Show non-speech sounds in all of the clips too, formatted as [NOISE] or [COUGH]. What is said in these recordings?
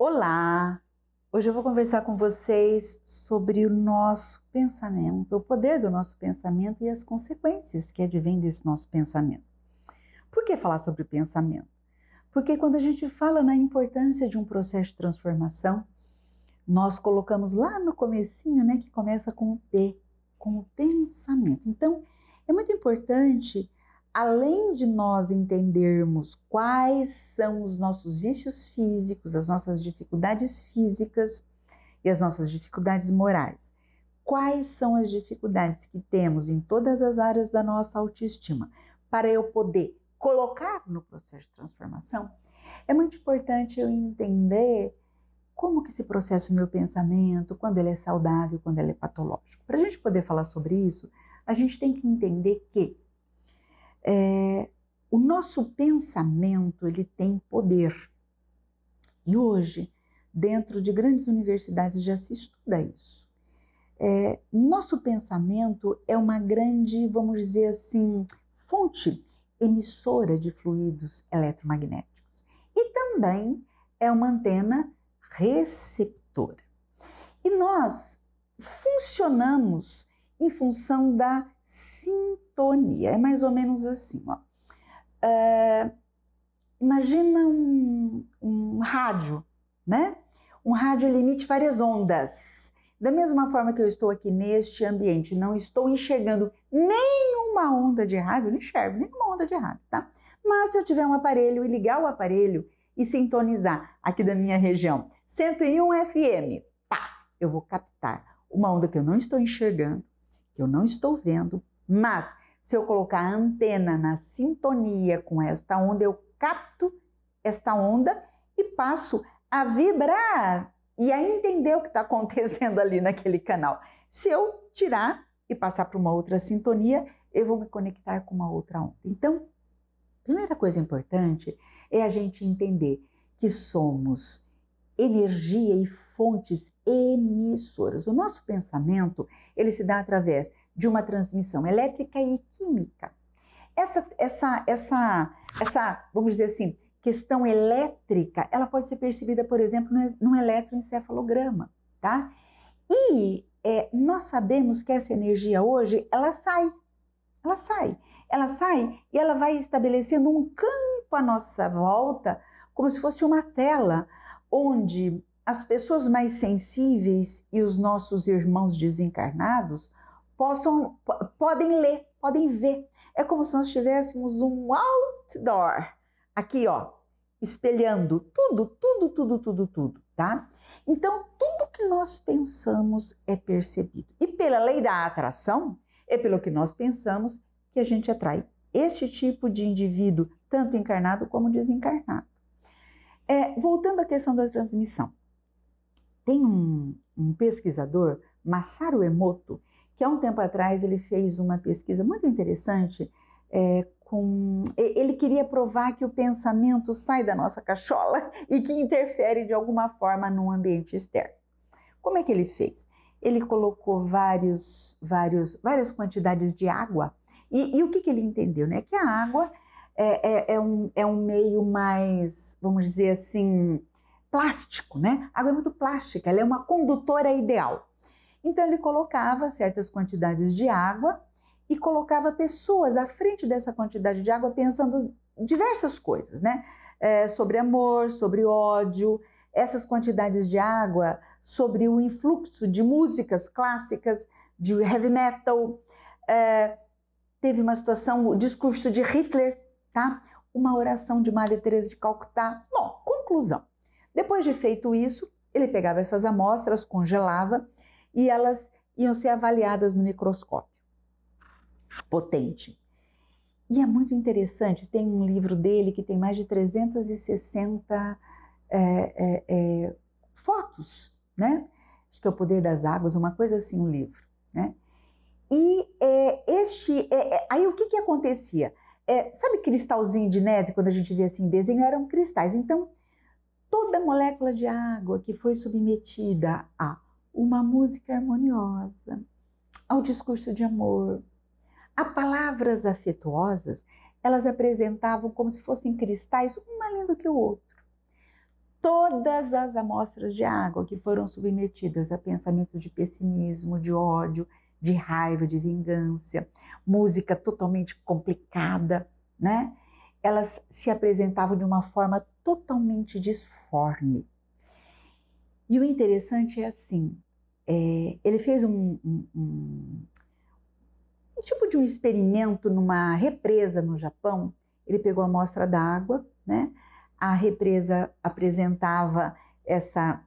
Olá! Hoje eu vou conversar com vocês sobre o nosso pensamento, o poder do nosso pensamento e as consequências que advêm desse nosso pensamento. Por que falar sobre o pensamento? Porque quando a gente fala na importância de um processo de transformação, nós colocamos lá no comecinho, né, que começa com o P, com o pensamento. Então, é muito importante além de nós entendermos quais são os nossos vícios físicos, as nossas dificuldades físicas e as nossas dificuldades morais, quais são as dificuldades que temos em todas as áreas da nossa autoestima para eu poder colocar no processo de transformação, é muito importante eu entender como que se processa o meu pensamento, quando ele é saudável, quando ele é patológico. Para a gente poder falar sobre isso, a gente tem que entender que é, o nosso pensamento ele tem poder. E hoje, dentro de grandes universidades, já se estuda isso. É, nosso pensamento é uma grande, vamos dizer assim, fonte emissora de fluidos eletromagnéticos e também é uma antena receptora. E nós funcionamos em função da sintonia. É mais ou menos assim, ó. Eh, imagina um, um rádio, né? Um rádio ele emite várias ondas. Da mesma forma que eu estou aqui neste ambiente, não estou enxergando nenhuma onda de rádio, não enxergo nenhuma onda de rádio, tá? Mas se eu tiver um aparelho e ligar o aparelho e sintonizar aqui da minha região, 101 FM, pá, eu vou captar uma onda que eu não estou enxergando, que eu não estou vendo, mas se eu colocar a antena na sintonia com esta onda, eu capto esta onda e passo a vibrar e a entender o que está acontecendo ali naquele canal. Se eu tirar e passar para uma outra sintonia, eu vou me conectar com uma outra onda. Então, primeira coisa importante é a gente entender que somos energia e fontes emissoras. O nosso pensamento, ele se dá através de uma transmissão elétrica e química. Essa, essa, essa, essa, vamos dizer assim, questão elétrica, ela pode ser percebida, por exemplo, num eletroencefalograma, tá? E é, nós sabemos que essa energia hoje, ela sai, ela sai, ela sai e ela vai estabelecendo um campo à nossa volta, como se fosse uma tela, onde as pessoas mais sensíveis e os nossos irmãos desencarnados possam, podem ler, podem ver. É como se nós tivéssemos um outdoor aqui, ó, espelhando tudo, tudo, tudo, tudo, tudo, tá? Então, tudo que nós pensamos é percebido. E pela lei da atração, é pelo que nós pensamos que a gente atrai este tipo de indivíduo, tanto encarnado como desencarnado. É, voltando à questão da transmissão, tem um, um pesquisador, Masaru Emoto, que há um tempo atrás ele fez uma pesquisa muito interessante é, com... Ele queria provar que o pensamento sai da nossa cachola [LAUGHS] e que interfere de alguma forma num ambiente externo. Como é que ele fez? Ele colocou vários, vários, várias quantidades de água e, e o que, que ele entendeu, né? Que a água é, é, é, um, é um meio mais, vamos dizer assim, plástico, né? A água é muito plástica, ela é uma condutora ideal. Então ele colocava certas quantidades de água e colocava pessoas à frente dessa quantidade de água pensando diversas coisas, né? É, sobre amor, sobre ódio, essas quantidades de água, sobre o influxo de músicas clássicas, de heavy metal. É, teve uma situação, o discurso de Hitler tá? Uma oração de Madre Teresa de Calcutá. Bom, conclusão. Depois de feito isso, ele pegava essas amostras, congelava e elas iam ser avaliadas no microscópio potente. E é muito interessante, tem um livro dele que tem mais de 360 é, é, é, fotos, né? Acho que é o Poder das Águas, uma coisa assim, um livro, né? E é, este, é, é, aí o que que acontecia? É, sabe cristalzinho de neve, quando a gente vê assim desenho? Eram cristais. Então, toda molécula de água que foi submetida a uma música harmoniosa, ao discurso de amor, a palavras afetuosas, elas apresentavam como se fossem cristais, um mais lindo que o outro. Todas as amostras de água que foram submetidas a pensamentos de pessimismo, de ódio, de raiva, de vingança, música totalmente complicada, né? Elas se apresentavam de uma forma totalmente disforme. E o interessante é assim: é, ele fez um, um, um, um tipo de um experimento numa represa no Japão. Ele pegou a amostra d'água, né? A represa apresentava essa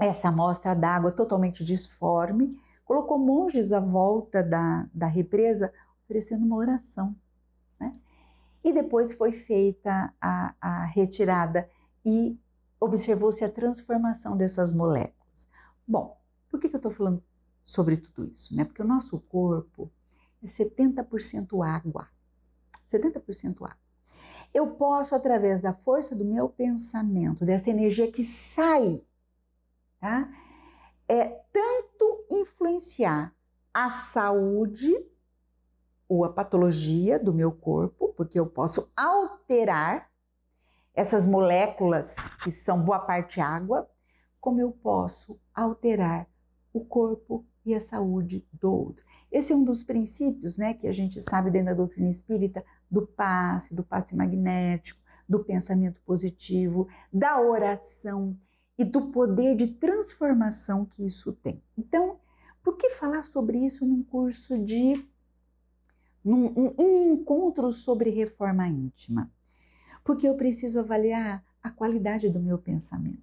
essa amostra d'água totalmente disforme colocou monges à volta da, da represa oferecendo uma oração. Né? E depois foi feita a, a retirada e observou-se a transformação dessas moléculas. Bom, por que, que eu estou falando sobre tudo isso? Né? Porque o nosso corpo é 70% água. 70% água. Eu posso, através da força do meu pensamento, dessa energia que sai, tá? é tanto influenciar a saúde ou a patologia do meu corpo, porque eu posso alterar essas moléculas que são boa parte água, como eu posso alterar o corpo e a saúde do outro. Esse é um dos princípios, né, que a gente sabe dentro da doutrina espírita do passe, do passe magnético, do pensamento positivo, da oração e do poder de transformação que isso tem. Então, por que falar sobre isso num curso de. Num, encontro sobre reforma íntima? Porque eu preciso avaliar a qualidade do meu pensamento.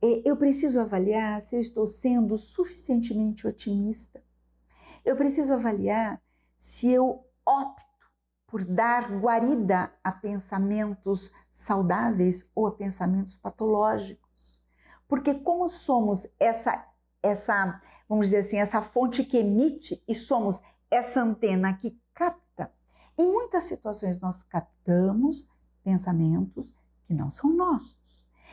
É, eu preciso avaliar se eu estou sendo suficientemente otimista. Eu preciso avaliar se eu opto por dar guarida a pensamentos saudáveis ou a pensamentos patológicos. Porque como somos essa essa vamos dizer assim, essa fonte que emite e somos essa antena que capta. Em muitas situações nós captamos pensamentos que não são nossos.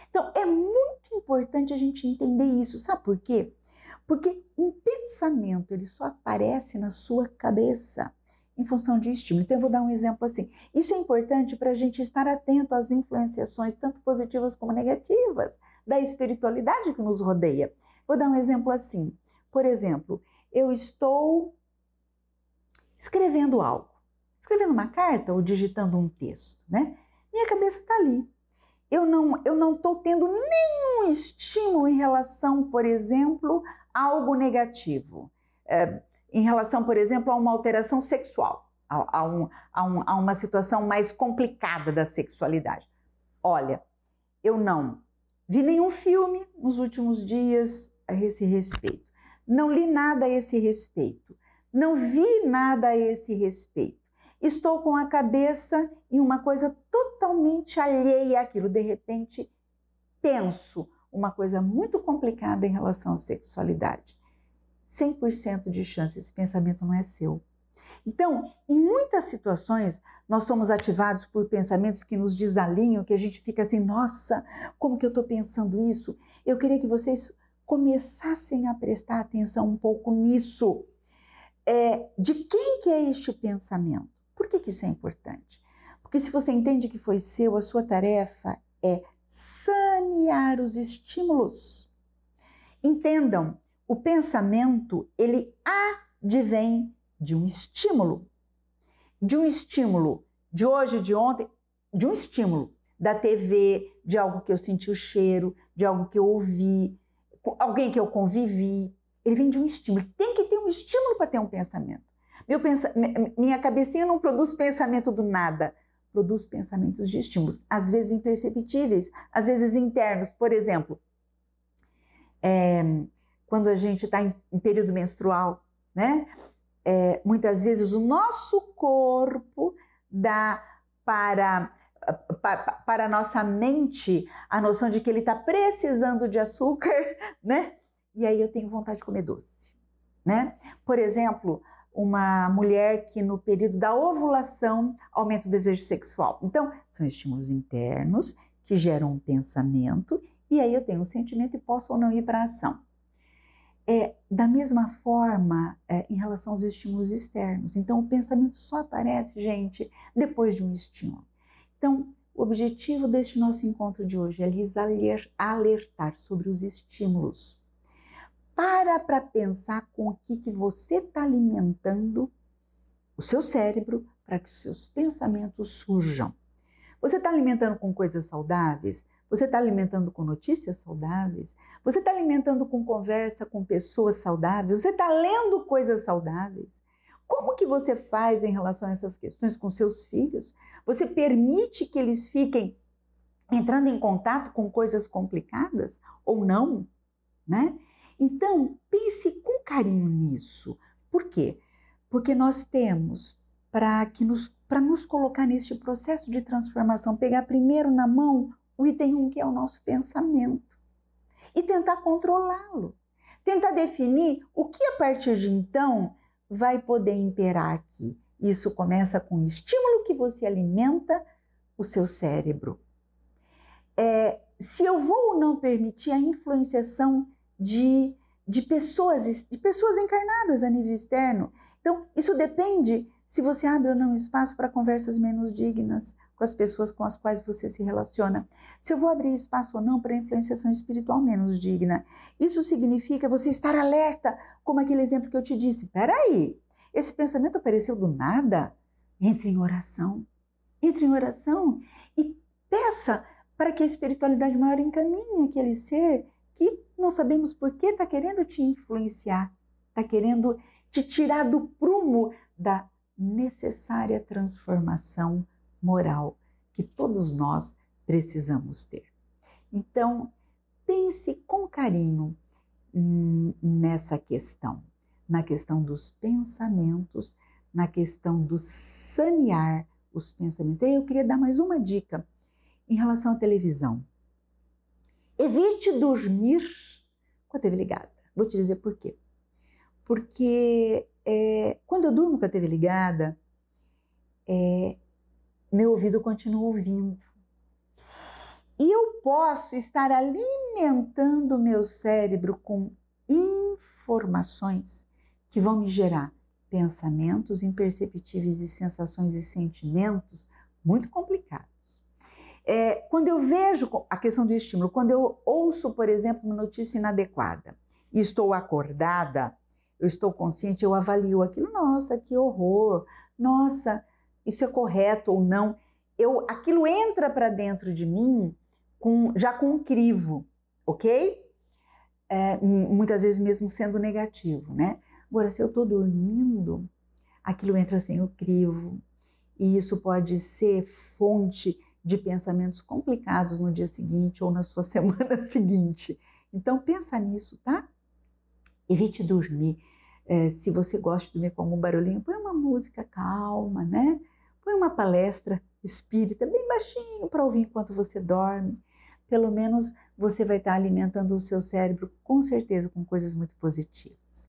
Então é muito importante a gente entender isso, sabe por quê? Porque um pensamento ele só aparece na sua cabeça em função de estímulo. Então, eu vou dar um exemplo assim. Isso é importante para a gente estar atento às influenciações, tanto positivas como negativas, da espiritualidade que nos rodeia. Vou dar um exemplo assim. Por exemplo, eu estou escrevendo algo, escrevendo uma carta ou digitando um texto, né? Minha cabeça está ali. Eu não eu não estou tendo nenhum estímulo em relação, por exemplo, a algo negativo, é, em relação, por exemplo, a uma alteração sexual, a, a, um, a, um, a uma situação mais complicada da sexualidade. Olha, eu não vi nenhum filme nos últimos dias a esse respeito. Não li nada a esse respeito. Não vi nada a esse respeito. Estou com a cabeça em uma coisa totalmente alheia àquilo. De repente, penso uma coisa muito complicada em relação à sexualidade. 100% de chance, esse pensamento não é seu. Então, em muitas situações, nós somos ativados por pensamentos que nos desalinham, que a gente fica assim, nossa, como que eu estou pensando isso? Eu queria que vocês começassem a prestar atenção um pouco nisso. É, de quem que é este pensamento? Por que, que isso é importante? Porque se você entende que foi seu, a sua tarefa é sanear os estímulos. Entendam, o pensamento, ele advém de um estímulo. De um estímulo de hoje, de ontem, de um estímulo da TV, de algo que eu senti o cheiro, de algo que eu ouvi, alguém que eu convivi, ele vem de um estímulo. Tem que ter um estímulo para ter um pensamento. Meu pensa, minha cabecinha não produz pensamento do nada, produz pensamentos de estímulos, às vezes imperceptíveis, às vezes internos. Por exemplo, é, quando a gente está em, em, período menstrual, né? É, muitas vezes o nosso corpo dá para ah, para a nossa mente a noção de que ele está precisando de açúcar, [LAUGHS] né? E aí eu tenho vontade de comer doce, né? Por exemplo, uma mulher que no período da ovulação aumenta o desejo sexual. Então, são estímulos internos que geram um pensamento e aí eu tenho um sentimento e posso ou não ir para a ação. É, da mesma forma é, em relação aos estímulos externos. Então, o pensamento só aparece, gente, depois de um estímulo. Então, o objetivo deste nosso encontro de hoje é lhes alertar sobre os estímulos. Para para pensar com o que, que você está alimentando o seu cérebro para que os seus pensamentos surjam. Você está alimentando com coisas saudáveis? Você está alimentando com notícias saudáveis? Você está alimentando com conversa com pessoas saudáveis? Você está lendo coisas saudáveis? Como que você faz em relação a essas questões com seus filhos? Você permite que eles fiquem entrando em contato com coisas complicadas ou não, né? Então, pense com carinho nisso. Por quê? Porque nós temos para que nos para nos colocar neste processo de transformação, pegar primeiro na mão o item 1 um, que é o nosso pensamento e tentar controlá-lo. Tentar definir o que a partir de então vai poder imperar aqui. Isso começa com o estímulo que você alimenta o seu cérebro. É, se eu vou ou não permitir a influenciação de, de, pessoas, de pessoas encarnadas a nível externo. Então, isso depende se você abre ou não espaço para conversas menos dignas, com as pessoas com as quais você se relaciona. Se eu vou abrir espaço ou não para influenciação espiritual menos digna. Isso significa você estar alerta, como aquele exemplo que eu te disse. Peraí, esse pensamento apareceu do nada? Entre em oração. Entre em oração e peça para que a espiritualidade maior encaminhe aquele ser que não sabemos por que está querendo te influenciar, está querendo te tirar do prumo da necessária transformação moral que todos nós precisamos ter. Então, pense com carinho nessa questão, na questão dos pensamentos, na questão do sanear os pensamentos. E eu queria dar mais uma dica em relação à televisão. Evite dormir com a TV ligada. Vou te dizer por quê. Porque é, quando eu durmo com a TV ligada, é, meu ouvido continua ouvindo. E eu posso estar alimentando o meu cérebro com informações que vão me gerar pensamentos imperceptíveis e sensações e sentimentos muito complicados. É, quando eu vejo a questão do estímulo, quando eu ouço, por exemplo, uma notícia inadequada e estou acordada, eu estou consciente, eu avalio aquilo, nossa, que horror, nossa, isso é correto ou não. Eu, aquilo entra para dentro de mim com, já com um crivo, ok? É, muitas vezes mesmo sendo negativo, né? Agora, se eu estou dormindo, aquilo entra sem o crivo, e isso pode ser fonte de pensamentos complicados no dia seguinte ou na sua [LAUGHS] semana seguinte. Então pensa nisso, tá? Evite dormir. É, se você gosta de dormir com algum barulhinho, põe uma música calma, né? Põe uma palestra espírita bem baixinho para ouvir enquanto você dorme. Pelo menos você vai estar tá alimentando o seu cérebro com certeza com coisas muito positivas.